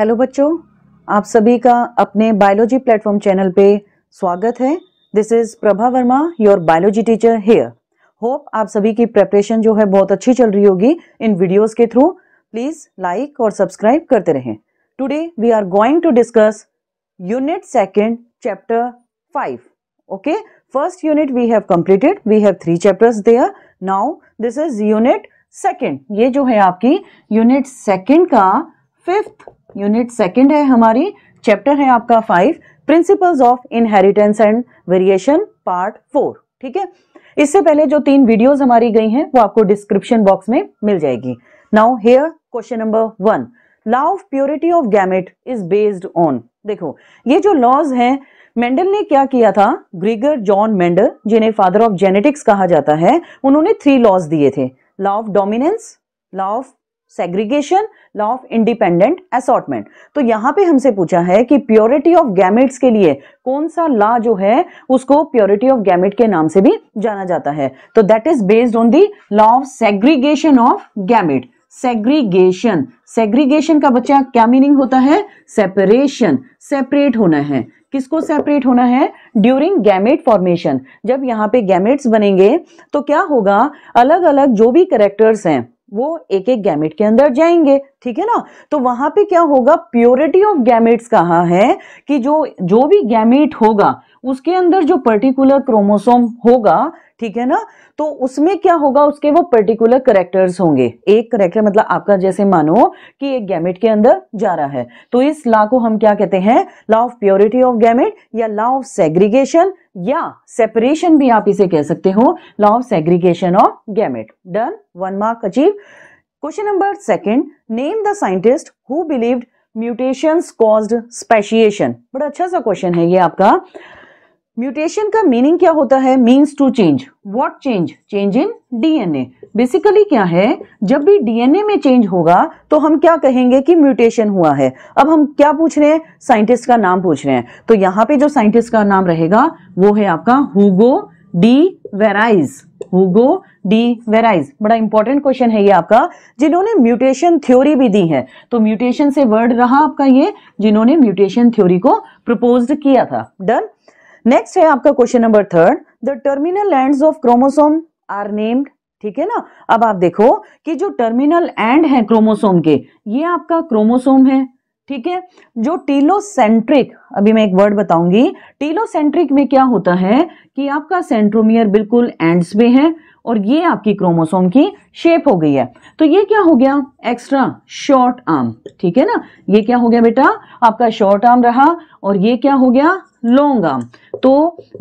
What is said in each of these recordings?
hello बच्चों आप सभी का अपने बायोलॉजी प्लेटफॉर्म चैनल पे स्वागत है this is Prabha Verma your biology teacher here hope आप सभी की प्रेपरेशन जो है बहुत अच्छी चल रही होगी इन वीडियोस के थ्रू प्लीज लाइक और सब्सक्राइब करते रहें today we are going to discuss unit second chapter five okay first unit we have completed we have three chapters there now this is unit second ये जो है आपकी unit second का fifth unit second है हमारी chapter है आपका five principles of inheritance and variation part four ठीक है इससे पहले जो तीन वीडियोस हमारी गई हैं वो आपको डिस्क्रिप्शन बॉक्स में मिल जाएगी now here question number one law of purity of gamete is based on देखो ये जो लॉज है मेंडल ने क्या किया था ग्रीगर जॉन मेंडल जिन्हें फादर ऑफ जेनेटिक्स कहा जाता है उन्होंने थ्री लॉज दिए थे law of dominance law of segregation law of independent assortment तो यहां पे हमसे पूछा है कि प्योरिटी ऑफ गैमेट्स के लिए कौन सा लॉ जो है उसको प्योरिटी ऑफ गैमेट के नाम से भी जाना जाता है तो that is based on the law of segregation of gamete segregation segregation का बच्चा क्या मीनिंग होता है सेपरेशन सेपरेट होना है किसको सेपरेट होना है ड्यूरिंग गैमेट फॉर्मेशन जब यहाँ पे गैमेट्स बनेंगे तो क्या होगा अलग अलग जो भी करेक्टर्स हैं वो एक एक गैमेट के अंदर जाएंगे ठीक है ना तो वहां पे क्या होगा प्योरिटी ऑफ गैमेट्स कहा है कि जो जो भी गैमेट होगा उसके अंदर जो पर्टिकुलर क्रोमोसोम होगा ठीक है ना तो उसमें क्या होगा उसके वो पर्टिकुलर करेक्टर्स होंगे एक करेक्टर मतलब आपका जैसे मानो कि एक गैमेट के अंदर जा रहा है तो इस लॉ को हम क्या कहते हैं law of purity of gamete या लॉ ऑफ सेग्रीगेशन या सेपरेशन भी आप इसे कह सकते हो law of segregation of gamete done one mark achieve question number second name the scientist who believed mutations caused speciation बड़ा अच्छा सा क्वेश्चन है ये आपका म्यूटेशन का मीनिंग क्या होता है means to change what change change in DNA basically क्या है जब भी डीएनए में चेंज होगा तो हम क्या कहेंगे कि म्यूटेशन हुआ है अब हम क्या पूछ रहे हैं साइंटिस्ट का नाम पूछ रहे हैं तो यहाँ पे जो साइंटिस्ट का नाम रहेगा वो है आपका Hugo de Vries Hugo de Vries बड़ा इंपॉर्टेंट क्वेश्चन है ये आपका जिन्होंने म्यूटेशन थ्योरी भी दी है तो म्यूटेशन से वर्ड रहा आपका ये जिन्होंने म्यूटेशन थ्योरी को प्रपोज किया था डन नेक्स्ट है आपका question number third the terminal end of chromosome are named ठीक है ना अब आप देखो कि जो टर्मिनल एंड है क्रोमोसोम के ये आपका क्रोमोसोम है ठीक है जो टीलोसेंट्रिक अभी मैं एक वर्ड बताऊंगी टीलोसेंट्रिक में क्या होता है कि आपका सेंट्रोमियर बिल्कुल एंड्स में है और ये आपकी क्रोमोसोम की शेप हो गई है तो ये क्या हो गया एक्स्ट्रा शॉर्ट आर्म ठीक है ना ये क्या हो गया बेटा आपका शॉर्ट आर्म रहा और ये क्या हो गया लॉन्गम तो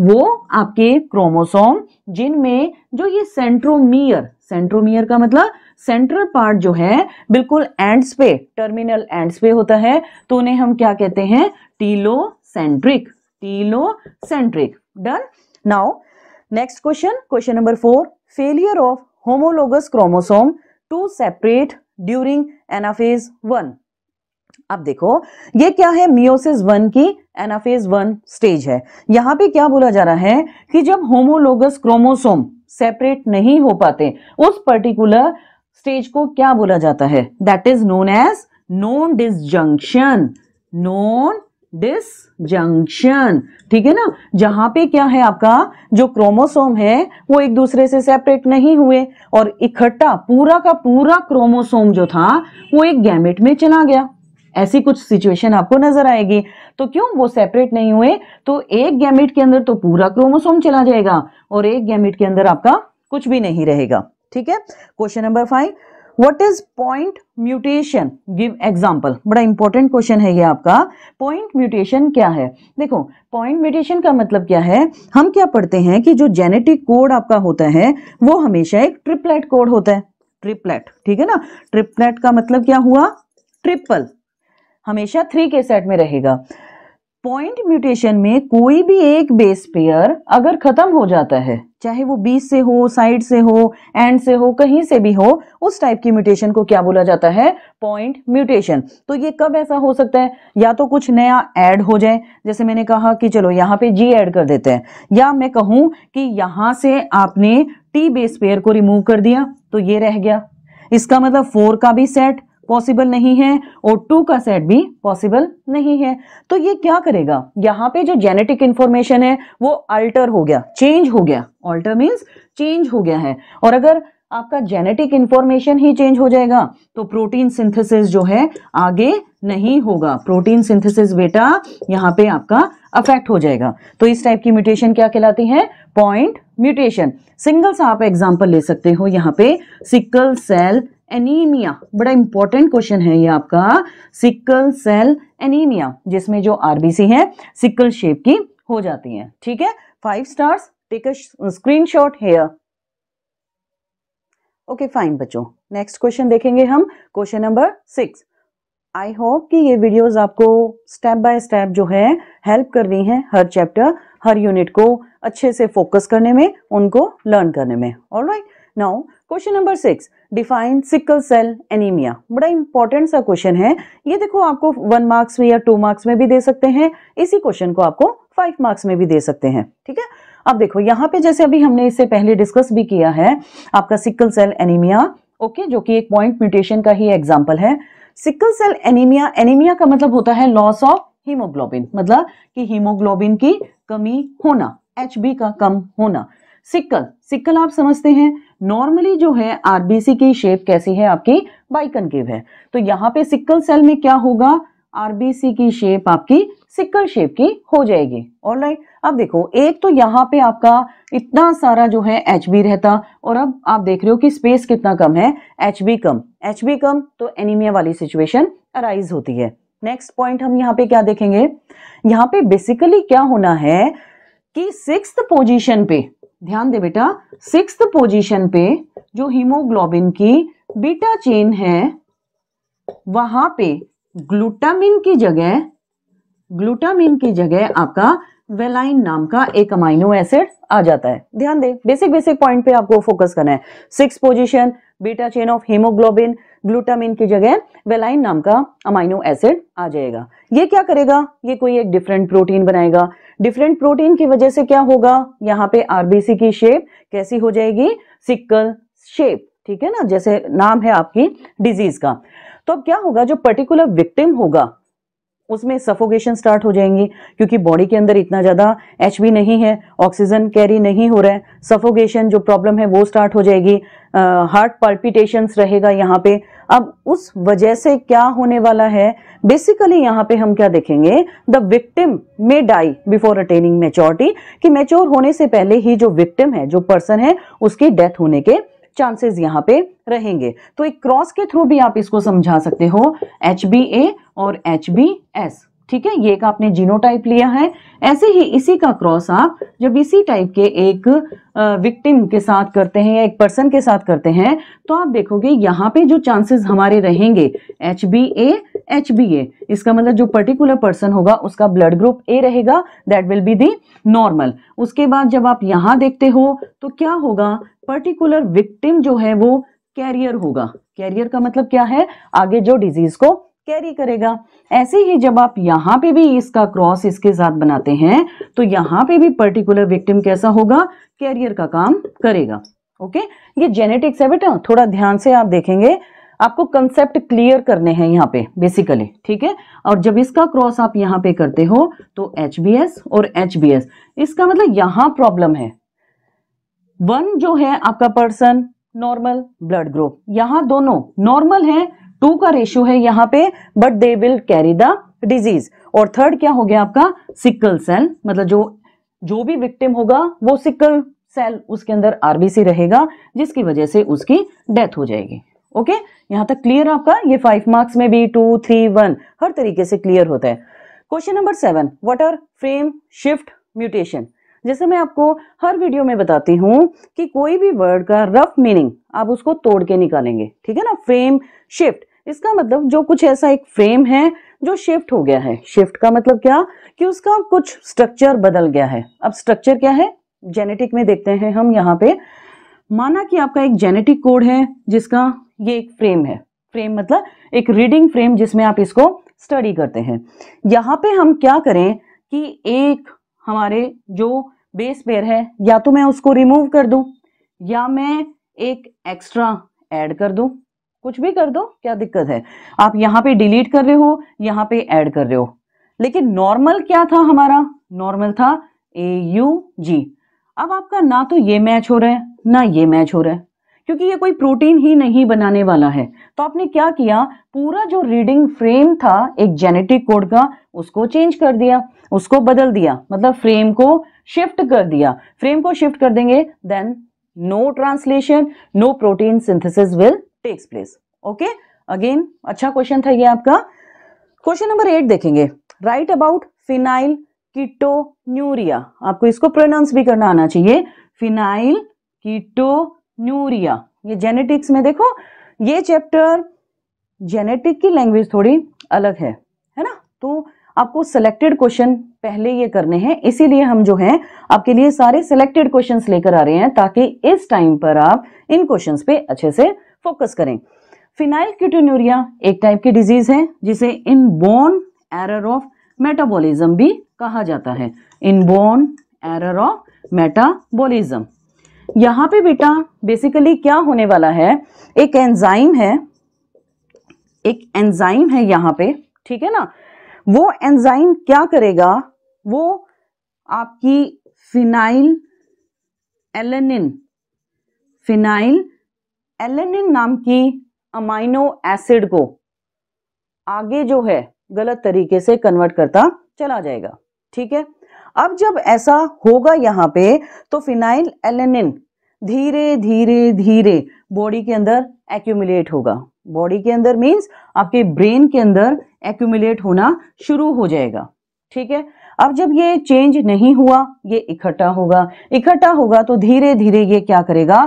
वो आपके क्रोमोसोम जिनमें जो ये सेंट्रोमियर सेंट्रोमियर का मतलब सेंट्रल पार्ट जो है बिल्कुल एंड्स पे टर्मिनल एंड्स पे होता है तो उन्हें हम क्या कहते हैं telocentric centric done now next question question number four failure of homologous chromosome to separate during anaphase one अब देखो ये क्या है मियोसिस वन की एनाफेज वन स्टेज है यहां पे क्या बोला जा रहा है कि जब होमोलोगस क्रोमोसोम सेपरेट नहीं हो पाते उस पर्टिकुलर स्टेज को क्या बोला जाता है that is known as non disjunction non disjunction ठीक है ना जहां पे क्या है आपका जो क्रोमोसोम है वो एक दूसरे से सेपरेट नहीं हुए और इकट्ठा पूरा का पूरा क्रोमोसोम जो था वो एक गैमेट में चला गया ऐसी कुछ सिचुएशन आपको नजर आएगी तो क्यों वो सेपरेट नहीं हुए तो एक गैमेट के अंदर तो पूरा क्रोमोसोम चला जाएगा और एक गैमेट के अंदर आपका कुछ भी नहीं रहेगा ठीक है question number five what is point mutation give example बड़ा इंपॉर्टेंट क्वेश्चन है ये आपका पॉइंट म्यूटेशन क्या है देखो पॉइंट म्यूटेशन का मतलब क्या है हम क्या पढ़ते हैं कि जो जेनेटिक कोड आपका होता है वो हमेशा एक ट्रिपलेट कोड होता है ट्रिपलेट ठीक है ना ट्रिपलेट का मतलब क्या हुआ ट्रिपल हमेशा थ्री के सेट में रहेगा पॉइंट म्यूटेशन में कोई भी एक बेस पेयर अगर खत्म हो जाता है चाहे वो बीस से हो साइड से हो एंड से हो कहीं से भी हो उस टाइप की म्यूटेशन को क्या बोला जाता है पॉइंट म्यूटेशन तो ये कब ऐसा हो सकता है या तो कुछ नया ऐड हो जाए जैसे मैंने कहा कि चलो यहाँ पे जी ऐड कर देते हैं या मैं कहूं कि यहां से आपने टी बेस पेयर को रिमूव कर दिया तो ये रह गया इसका मतलब फोर का भी सेट पॉसिबल नहीं है और टू का सेट भी पॉसिबल नहीं है तो ये क्या करेगा यहाँ पे जो जेनेटिक इंफॉर्मेशन है वो अल्टर हो गया चेंज हो गया ऑल्टर मीन्स चेंज हो गया है और अगर आपका जेनेटिक इंफॉर्मेशन ही चेंज हो जाएगा तो प्रोटीन सिंथेसिस जो है आगे नहीं होगा प्रोटीन सिंथेसिस बेटा यहाँ पे आपका अफेक्ट हो जाएगा तो इस टाइप की म्यूटेशन क्या कहलाती है पॉइंट म्यूटेशन सिंगल सा आप एग्जांपल ले सकते हो यहाँ पे सिकल सेल एनीमिया बड़ा इंपॉर्टेंट क्वेश्चन है ये आपका सिकल सेल एनीमिया जिसमें जो आरबीसी है सिकल शेप की हो जाती है ठीक है five stars take a screen shot here okay fine बच्चों नेक्स्ट क्वेश्चन देखेंगे हम question number six I hope कि ये वीडियोस आपको स्टेप बाय स्टेप जो है हेल्प कर रही हैं हर चैप्टर हर यूनिट को अच्छे से फोकस करने में उनको लर्न करने में all right now question number six define sickle cell anaemia बड़ा इंपॉर्टेंट सा क्वेश्चन है ये देखो आपको वन मार्क्स में या टू मार्क्स में भी दे सकते हैं इसी क्वेश्चन को आपको फाइव मार्क्स में भी दे सकते हैं ठीक है अब देखो यहाँ पे जैसे अभी हमने इससे पहले डिस्कस भी किया है आपका सिकल सेल एनीमिया ओके जो कि एक पॉइंट म्यूटेशन का ही एग्जाम्पल है सिकल सेल एनीमिया एनीमिया का मतलब होता है लॉस ऑफ हीमोग्लोबिन मतलब कि हीमोग्लोबिन की कमी होना एच का कम होना सिक्कल सिक्कल आप समझते हैं नॉर्मली जो है आरबीसी की शेप कैसी है आपकी बाइकनकेव है तो यहाँ पे सिक्कल सेल में क्या होगा आरबीसी की शेप आपकी सिक्कल शेप की हो जाएगी और लाइक अब देखो एक तो यहाँ पे आपका इतना सारा जो है एच बी रहता और अब आप देख रहे हो कि स्पेस कितना कम है एच बी कम एच बी कम तो एनीमिया वाली सिचुएशन अराइज होती है नेक्स्ट पॉइंट हम यहाँ पे क्या देखेंगे यहाँ पे बेसिकली क्या होना है कि सिक्स पोजीशन पे ध्यान दे बेटा सिक्स पोजीशन पे जो हीमोग्लोबिन की बीटा चेन है वहां पे ग्लूटामिन की जगह ग्लूटामिन की जगह आपका वेलाइन नाम का एक अमाइनो एसिड आ जाता है ध्यान दे बेसिक बेसिक पॉइंट पे आपको फोकस करना है six position beta chain of haemoglobin glutamine की जगह वेलाइन नाम का अमाइनो एसिड आ जाएगा ये क्या करेगा ये कोई एक डिफरेंट प्रोटीन बनाएगा डिफरेंट प्रोटीन की वजह से क्या होगा यहाँ पे आरबीसी की शेप कैसी हो जाएगी सिक्कल शेप ठीक है ना जैसे नाम है आपकी डिजीज का तो अब क्या होगा जो पर्टिकुलर विक्टिम होगा उसमें सफोगेशन स्टार्ट हो जाएंगी क्योंकि बॉडी के अंदर इतना ज़्यादा एच नहीं है ऑक्सीजन कैरी नहीं हो रहा है सफोगेशन जो प्रॉब्लम है वो स्टार्ट हो जाएगी हार्ट पल्पिटेशन रहेगा यहाँ पे अब उस वजह से क्या होने वाला है बेसिकली यहाँ पे हम क्या देखेंगे the victim may die before attaining maturity कि मेच्योर होने से पहले ही जो विक्टिम है जो पर्सन है उसकी डेथ होने के चांसेस यहाँ पे रहेंगे तो एक क्रॉस के थ्रू भी आप इसको समझा सकते हो एच बी ए और एच बी एस ठीक है ये का आपने जीनोटाइप लिया है ऐसे ही इसी का क्रॉस आप जब इसी टाइप के एक विक्टिम के साथ करते हैं या एक पर्सन के साथ करते हैं तो आप देखोगे यहाँ पे जो चांसेस हमारे रहेंगे H B A H B A इसका मतलब जो पर्टिकुलर पर्सन होगा उसका ब्लड ग्रुप ए रहेगा that will be the normal उसके बाद जब आप यहाँ देखते हो तो क्या होगा पर्टिकुलर विक्टिम जो है वो कैरियर होगा कैरियर का मतलब क्या है आगे जो डिजीज को कैरी करेगा ऐसे ही जब आप यहाँ पे भी इसका क्रॉस इसके साथ बनाते हैं तो यहाँ पे भी पर्टिकुलर विक्टिम कैसा होगा कैरियर का काम करेगा ओके ये जेनेटिक्स है बेटा थोड़ा ध्यान से आप देखेंगे आपको कंसेप्ट क्लियर करने हैं यहाँ पे बेसिकली ठीक है और जब इसका क्रॉस आप यहाँ पे करते हो तो एच और एच इसका मतलब यहाँ प्रॉब्लम है वन जो है आपका पर्सन नॉर्मल ब्लड ग्रुप यहां दोनों नॉर्मल है टू का रेशियो है यहाँ पे but they will carry the disease और थर्ड क्या हो गया आपका सिकल सेल मतलब जो जो भी विक्टिम होगा वो सिकल सेल उसके अंदर आरबीसी रहेगा जिसकी वजह से उसकी डेथ हो जाएगी ओके यहां तक क्लियर आपका ये फाइव मार्क्स में भी टू थ्री वन हर तरीके से क्लियर होता है question number seven what are frame shift mutation जैसे मैं आपको हर वीडियो में बताती हूं कि कोई भी वर्ड का रफ मीनिंग आप उसको तोड़ के निकालेंगे ठीक है ना फ्रेम शिफ्ट इसका मतलब जो कुछ ऐसा एक फ्रेम है जो शिफ्ट हो गया है शिफ्ट का मतलब क्या कि उसका कुछ स्ट्रक्चर बदल गया है अब स्ट्रक्चर क्या है जेनेटिक में देखते हैं हम यहाँ पे माना कि आपका एक जेनेटिक कोड है जिसका ये एक फ्रेम है फ्रेम मतलब एक रीडिंग फ्रेम जिसमें आप इसको स्टडी करते हैं यहाँ पे हम क्या करें कि एक हमारे जो बेस पेयर है या तो मैं उसको रिमूव कर दूं या मैं एक एक्स्ट्रा ऐड कर दूं कुछ भी कर दो क्या दिक्कत है आप यहाँ पे डिलीट कर रहे हो यहाँ पे ऐड कर रहे हो लेकिन नॉर्मल क्या था हमारा नॉर्मल था ए यू जी अब आपका ना तो ये मैच हो रहा है ना ये मैच हो रहा है क्योंकि ये कोई प्रोटीन ही नहीं बनाने वाला है तो आपने क्या किया पूरा जो रीडिंग फ्रेम था एक जेनेटिक कोड का उसको चेंज कर दिया उसको बदल दिया मतलब फ्रेम को शिफ्ट कर दिया फ्रेम को शिफ्ट कर देंगे then no translation no protein synthesis will takes place okay again अच्छा क्वेश्चन था ये आपका क्वेश्चन नंबर एट देखेंगे राइट अबाउट फिनाइल न्यूरिया आपको इसको प्रोनाउंस भी करना आना चाहिए फिनाइल न्यूरिया ये जेनेटिक्स में देखो ये चैप्टर जेनेटिक की लैंग्वेज थोड़ी अलग है है ना तो आपको सिलेक्टेड क्वेश्चन पहले ये करने हैं इसीलिए हम जो है आपके लिए सारे सिलेक्टेड क्वेश्चंस लेकर आ रहे हैं ताकि इस टाइम पर आप इन क्वेश्चंस पे अच्छे से फोकस करें फिनाइल क्यूटोन्यूरिया एक टाइप की डिजीज है जिसे inborn error of metabolism भी कहा जाता है inborn error of metabolism यहां पे बेटा बेसिकली क्या होने वाला है एक एंजाइम है एक एंजाइम है यहां पे ठीक है ना वो एंजाइम क्या करेगा वो आपकी फिनाइल एलेनिन फिनाइल एलेनिन नाम की अमाइनो एसिड को आगे जो है गलत तरीके से कन्वर्ट करता चला जाएगा ठीक है अब जब ऐसा होगा यहां पे तो फिनाइल एलेनिन धीरे धीरे धीरे बॉडी के अंदर एक्यूमुलेट होगा बॉडी के अंदर मीन्स आपके ब्रेन के अंदर एक्यूमुलेट होना शुरू हो जाएगा ठीक है अब जब ये चेंज नहीं हुआ ये इकट्ठा होगा इकट्ठा होगा तो धीरे धीरे ये क्या करेगा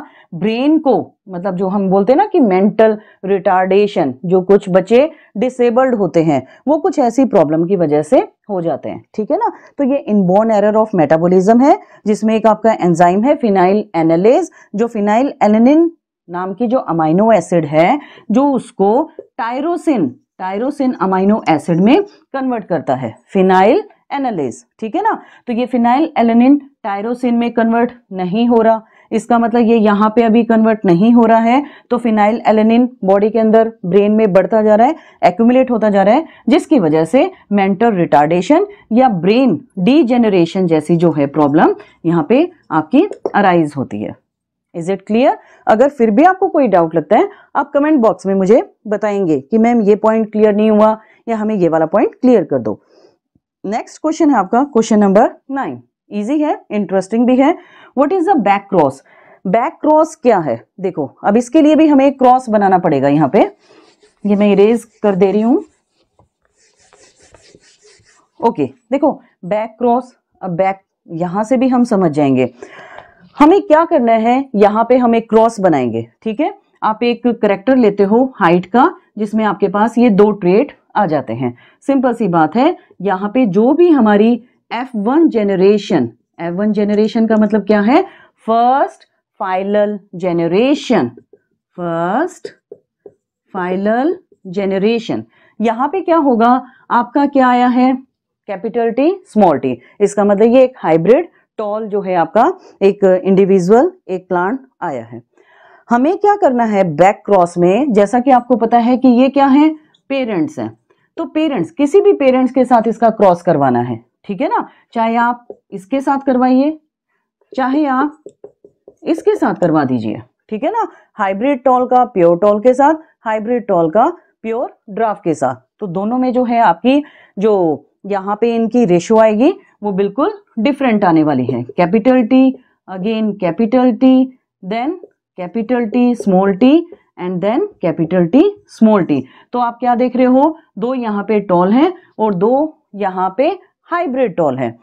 ब्रेन को मतलब जो हम बोलते हैं ना कि मेंटल रिटार्डेशन जो कुछ बच्चे डिसेबल्ड होते हैं वो कुछ ऐसी प्रॉब्लम की वजह से हो जाते हैं ठीक है ना तो ये इनबोर्न एरर ऑफ मेटाबॉलिज्म है जिसमें एक आपका एंजाइम है फिनाइल एनालेज जो फिनाइल एनिन नाम की जो अमाइनो एसिड है जो उसको टायरोसिन टायरोसिन अमाइनो एसिड में कन्वर्ट करता है फिनाइल एनालिस ठीक है ना तो ये फिनाइल एलेनिन टायरोसिन में कन्वर्ट नहीं हो रहा इसका मतलब ये यहाँ पे अभी कन्वर्ट नहीं हो रहा है तो फिनाइल एलेनिन बॉडी के अंदर ब्रेन में बढ़ता जा रहा है एक्यूमुलेट होता जा रहा है जिसकी वजह से मेंटल रिटार्डेशन या ब्रेन डीजेनरेशन जैसी जो है प्रॉब्लम यहाँ पे आपकी अराइज होती है इज इट क्लियर अगर फिर भी आपको कोई डाउट लगता है आप कमेंट बॉक्स में मुझे बताएंगे कि मैम ये पॉइंट क्लियर नहीं हुआ या हमें ये वाला पॉइंट क्लियर कर दो नेक्स्ट क्वेश्चन है आपका क्वेश्चन नंबर नाइन इजी है इंटरेस्टिंग भी है what is the back cross back cross क्या है देखो अब इसके लिए भी हमें एक क्रॉस बनाना पड़ेगा यहाँ पे ये मैं इरेज कर दे रही हूं ओके okay, देखो बैक क्रॉस अब बैक यहां से भी हम समझ जाएंगे हमें क्या करना है यहाँ पे हम एक क्रॉस बनाएंगे ठीक है आप एक करेक्टर लेते हो हाइट का जिसमें आपके पास ये दो ट्रेट आ जाते हैं सिंपल सी बात है यहाँ पे जो भी हमारी F one generation F one generation का मतलब क्या है first filial generation first final generation यहाँ पे क्या होगा आपका क्या आया है कैपिटल टी स्मॉल टी इसका मतलब ये एक हाइब्रिड टॉल जो है आपका एक इंडिविजुअल एक प्लांट आया है हमें क्या करना है बैक क्रॉस में जैसा कि आपको पता है कि ये क्या है पेरेंट्स हैं तो पेरेंट्स किसी भी पेरेंट्स के साथ इसका क्रॉस करवाना है ठीक है ना चाहे आप इसके साथ करवाइए चाहे आप इसके साथ करवा दीजिए ठीक है ना हाइब्रिड टॉल का प्योर टॉल के साथ हाइब्रिड टॉल का प्योर ड्राफ्ट के साथ तो दोनों में जो है आपकी जो यहाँ पे इनकी रेशो आएगी वो बिल्कुल डिफरेंट आने वाली है capital T again capital T then capital T small T and then capital T small T तो आप क्या देख रहे हो दो यहाँ पे टॉल है और दो यहाँ पे हाइब्रिड टॉल है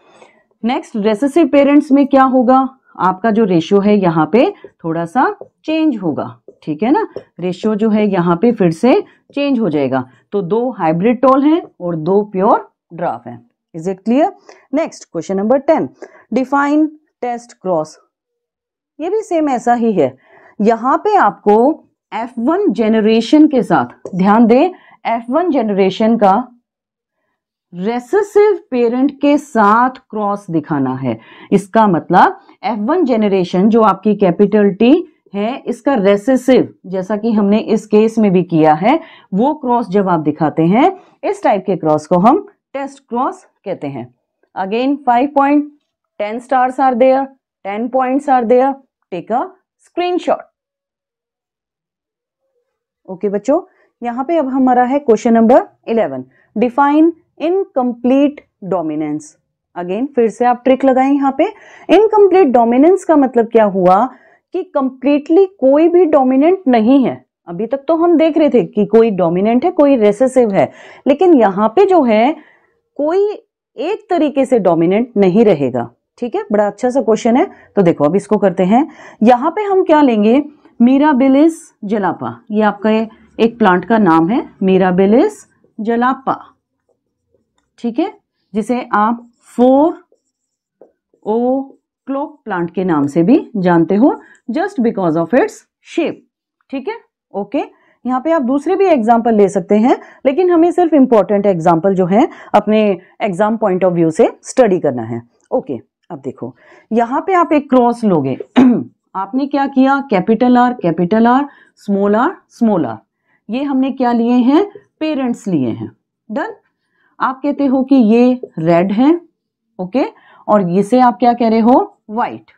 नेक्स्ट रेसेसिव पेरेंट्स में क्या होगा आपका जो रेशियो है यहाँ पे थोड़ा सा चेंज होगा ठीक है ना रेशियो जो है यहाँ पे फिर से चेंज हो जाएगा तो दो हाइब्रिड टॉल हैं और दो प्योर ड्राफ हैं is it clear next question number ten define test cross ये भी सेम ऐसा ही है यहाँ पे आपको एफ वन जेनरेशन के साथ ध्यान दें वन जेनरेशन का रेसेसिव पेरेंट के साथ क्रॉस दिखाना है इसका मतलब एफ वन जेनरेशन जो आपकी कैपिटल टी है इसका रेसेसिव जैसा कि हमने इस केस में भी किया है वो क्रॉस जब आप दिखाते हैं इस टाइप के क्रॉस को हम टेस्ट क्रॉस कहते हैं again five point ten stars are there ten points are there take a screenshot okay बच्चों यहाँ पे अब हमारा है question number eleven define incomplete dominance again फिर से आप ट्रिक लगाए यहाँ पे इनकम्प्लीट डोमिनेंस का मतलब क्या हुआ कि कंप्लीटली कोई भी डोमिनेंट नहीं है अभी तक तो हम देख रहे थे कि कोई डोमिनेंट है कोई रेसेसिव है लेकिन यहाँ पे जो है कोई एक तरीके से डोमिनेंट नहीं रहेगा ठीक है बड़ा अच्छा सा क्वेश्चन है तो देखो अब इसको करते हैं यहां पे हम क्या लेंगे मीराबिलिस जलापा ये आपका एक प्लांट का नाम है मीराबिलिस जलापा ठीक है जिसे आप फोर ओ क्लॉक प्लांट के नाम से भी जानते हो just because of its shape ठीक है ओके यहाँ पे आप दूसरे भी एग्जाम्पल ले सकते हैं लेकिन हमें सिर्फ इंपॉर्टेंट एग्जाम्पल जो है अपने एग्जाम पॉइंट ऑफ व्यू से स्टडी करना है ओके अब देखो यहाँ पे आप एक क्रॉस लोगे आपने क्या किया capital R capital R small R small R ये हमने क्या लिए हैं पेरेंट्स लिए हैं डन आप कहते हो कि ये रेड है ओके और इसे आप क्या कह रहे हो वाइट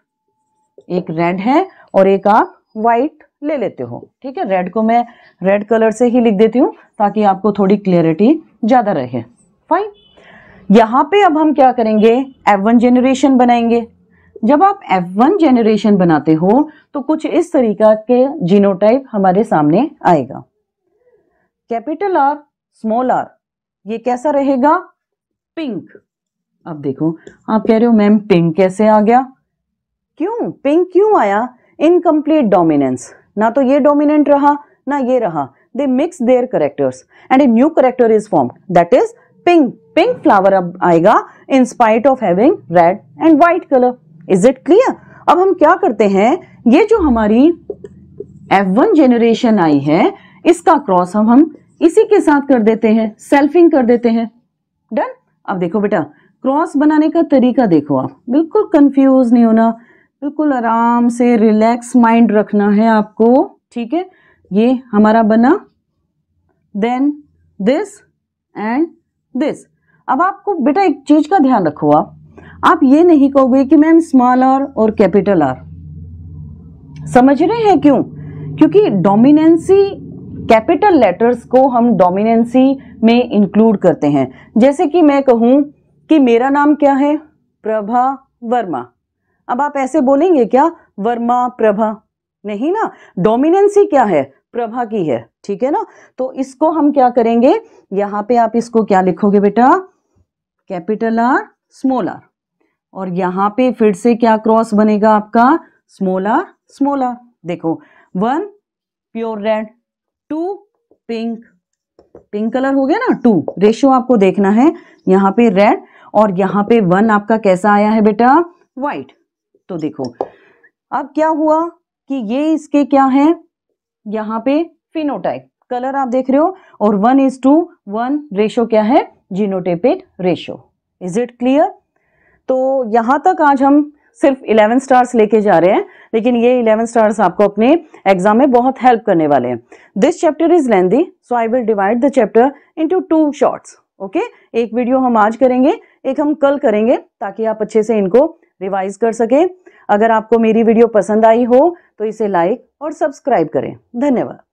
एक रेड है और एक आप वाइट ले लेते हो ठीक है रेड को मैं रेड कलर से ही लिख देती हूं ताकि आपको थोड़ी क्लियरिटी ज़्यादा रहे फाइन यहां पे अब हम क्या करेंगे एवन वन बनाएंगे जब आप F1 जेनरेशन बनाते हो तो कुछ इस तरीका के जीनोटाइप हमारे सामने आएगा कैपिटल आर स्मॉल आर ये कैसा रहेगा पिंक अब देखो आप कह रहे हो मैम पिंक कैसे आ गया क्यों पिंक क्यों आया इनकम्प्लीट डोमिनेंस ना तो ये डोमिनेंट रहा ना ये रहा they mix their characters and a new character is form that is pink pink flower अब आएगा in spite of having red and white colour is it clear अब हम क्या करते हैं ये जो हमारी F1 जेनरेशन आई है इसका क्रॉस हम हम इसी के साथ कर देते हैं सेल्फिंग कर देते हैं डन अब देखो बेटा क्रॉस बनाने का तरीका देखो आप बिल्कुल कंफ्यूज नहीं होना बिल्कुल आराम से रिलैक्स माइंड रखना है आपको ठीक है ये हमारा बना देन दिस एंड दिस अब आपको बेटा एक चीज का ध्यान रखो आप आप ये नहीं कहोगे कि मैम स्मॉल आर और कैपिटल आर समझ रहे हैं क्यों क्योंकि डोमिनेंसी कैपिटल लेटर्स को हम डोमिनेंसी में इंक्लूड करते हैं जैसे कि मैं कहूं कि मेरा नाम क्या है प्रभा वर्मा अब आप ऐसे बोलेंगे क्या वर्मा प्रभा नहीं ना डोमिनेंसी क्या है प्रभा की है ठीक है ना तो इसको हम क्या करेंगे यहां पे आप इसको क्या लिखोगे बेटा कैपिटल आर स्मॉल आर और यहाँ पे फिर से क्या क्रॉस बनेगा आपका स्मोला स्मोला देखो one pure red two pink pink colour हो गया ना टू रेशियो आपको देखना है यहाँ पे रेड और यहाँ पे वन आपका कैसा आया है बेटा व्हाइट तो देखो अब क्या हुआ कि ये इसके क्या है यहां पे फिनोटाइप कलर आप देख रहे हो और one is to one ratio क्या है genotypic ratio is it clear तो यहाँ तक आज हम सिर्फ 11 स्टार्स लेके जा रहे हैं लेकिन ये 11 स्टार्स आपको अपने एग्जाम में बहुत हेल्प करने वाले हैं this chapter is lengthy so I will divide the chapter into two shorts okay एक वीडियो हम आज करेंगे एक हम कल करेंगे ताकि आप अच्छे से इनको रिवाइज कर सकें अगर आपको मेरी वीडियो पसंद आई हो तो इसे लाइक और सब्सक्राइब करें धन्यवाद